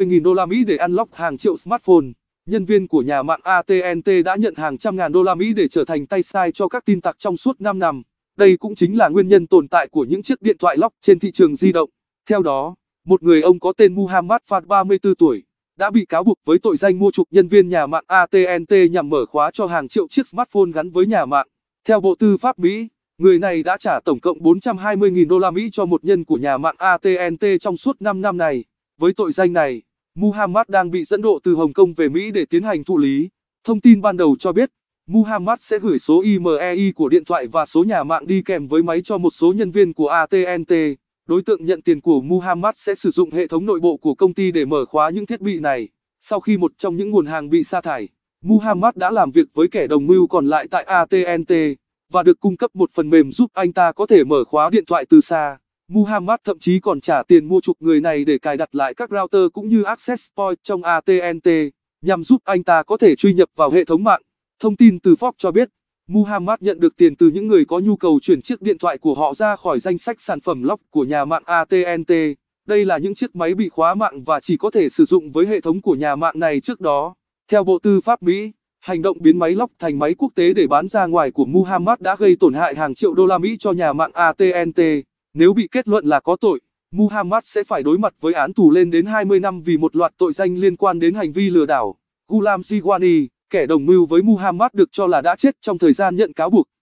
10.000 đô la Mỹ để unlock hàng triệu smartphone. Nhân viên của nhà mạng AT&T đã nhận hàng trăm ngàn đô la Mỹ để trở thành tay sai cho các tin tặc trong suốt 5 năm. Đây cũng chính là nguyên nhân tồn tại của những chiếc điện thoại lock trên thị trường di động. Theo đó, một người ông có tên Muhammad Fad 34 tuổi đã bị cáo buộc với tội danh mua chuộc nhân viên nhà mạng AT&T nhằm mở khóa cho hàng triệu chiếc smartphone gắn với nhà mạng. Theo Bộ Tư pháp Mỹ, người này đã trả tổng cộng 420.000 đô la Mỹ cho một nhân của nhà mạng AT&T trong suốt 5 năm này. Với tội danh này, Muhammad đang bị dẫn độ từ Hồng Kông về Mỹ để tiến hành thụ lý. Thông tin ban đầu cho biết, Muhammad sẽ gửi số IMEI của điện thoại và số nhà mạng đi kèm với máy cho một số nhân viên của AT&T. Đối tượng nhận tiền của Muhammad sẽ sử dụng hệ thống nội bộ của công ty để mở khóa những thiết bị này. Sau khi một trong những nguồn hàng bị sa thải, Muhammad đã làm việc với kẻ đồng mưu còn lại tại AT&T và được cung cấp một phần mềm giúp anh ta có thể mở khóa điện thoại từ xa. Muhammad thậm chí còn trả tiền mua chuộc người này để cài đặt lại các router cũng như access point trong AT&T, nhằm giúp anh ta có thể truy nhập vào hệ thống mạng. Thông tin từ Fox cho biết, Muhammad nhận được tiền từ những người có nhu cầu chuyển chiếc điện thoại của họ ra khỏi danh sách sản phẩm lock của nhà mạng AT&T. Đây là những chiếc máy bị khóa mạng và chỉ có thể sử dụng với hệ thống của nhà mạng này trước đó. Theo Bộ Tư pháp Mỹ, hành động biến máy lock thành máy quốc tế để bán ra ngoài của Muhammad đã gây tổn hại hàng triệu đô la Mỹ cho nhà mạng AT&T. Nếu bị kết luận là có tội, Muhammad sẽ phải đối mặt với án tù lên đến 20 năm vì một loạt tội danh liên quan đến hành vi lừa đảo. Gulam Jigwani, kẻ đồng mưu với Muhammad được cho là đã chết trong thời gian nhận cáo buộc.